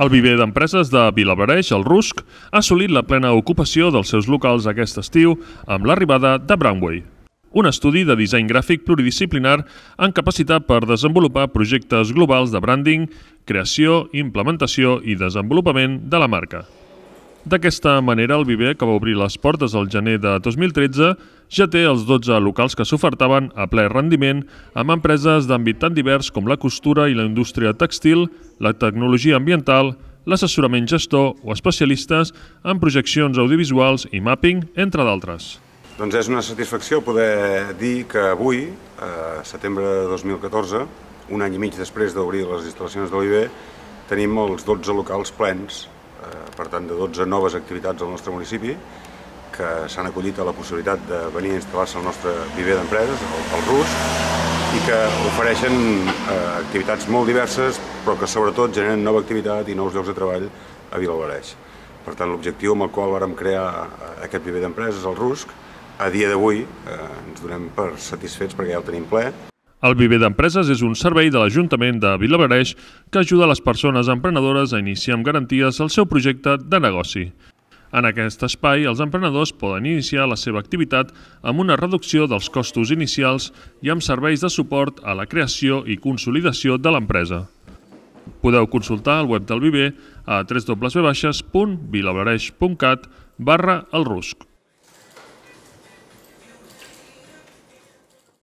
El viver d'empreses de Vilabareix, el Rusc, ha assolit la plena ocupació dels seus locals aquest estiu amb l'arribada de Brownway, un estudi de disseny gràfic pluridisciplinar amb capacitat per desenvolupar projectes globals de branding, creació, implementació i desenvolupament de la marca. D'aquesta manera, el Viver, que va obrir les portes al gener de 2013, ja té els 12 locals que s'ofertaven a ple rendiment amb empreses d'àmbit tan divers com la costura i la indústria textil, la tecnologia ambiental, l'assessorament gestor o especialistes en projeccions audiovisuals i mapping, entre d'altres. Doncs és una satisfacció poder dir que avui, a eh, setembre de 2014, un any i mig després d'obrir les instal·lacions de l'IB, tenim els 12 locals plens Eh, per tant de 12 noves activitats al nostre municipi que s'han acollit a la possibilitat de venir a instal·lar-se al nostre viver d'empreses, el, RUS, i que ofereixen eh, activitats molt diverses, però que sobretot generen nova activitat i nous llocs de treball a Vilalbareix. Per tant, l'objectiu amb el qual vàrem crear eh, aquest viver d'empreses, el RUSC, a dia d'avui eh, ens donem per satisfets perquè ja el tenim ple, el Viver d'Empreses és un servei de l'Ajuntament de Vilabereix que ajuda les persones emprenedores a iniciar amb garanties el seu projecte de negoci. En aquest espai, els emprenedors poden iniciar la seva activitat amb una reducció dels costos inicials i amb serveis de suport a la creació i consolidació de l'empresa. Podeu consultar el web del Viver a www.vilabereix.cat barra el rusc.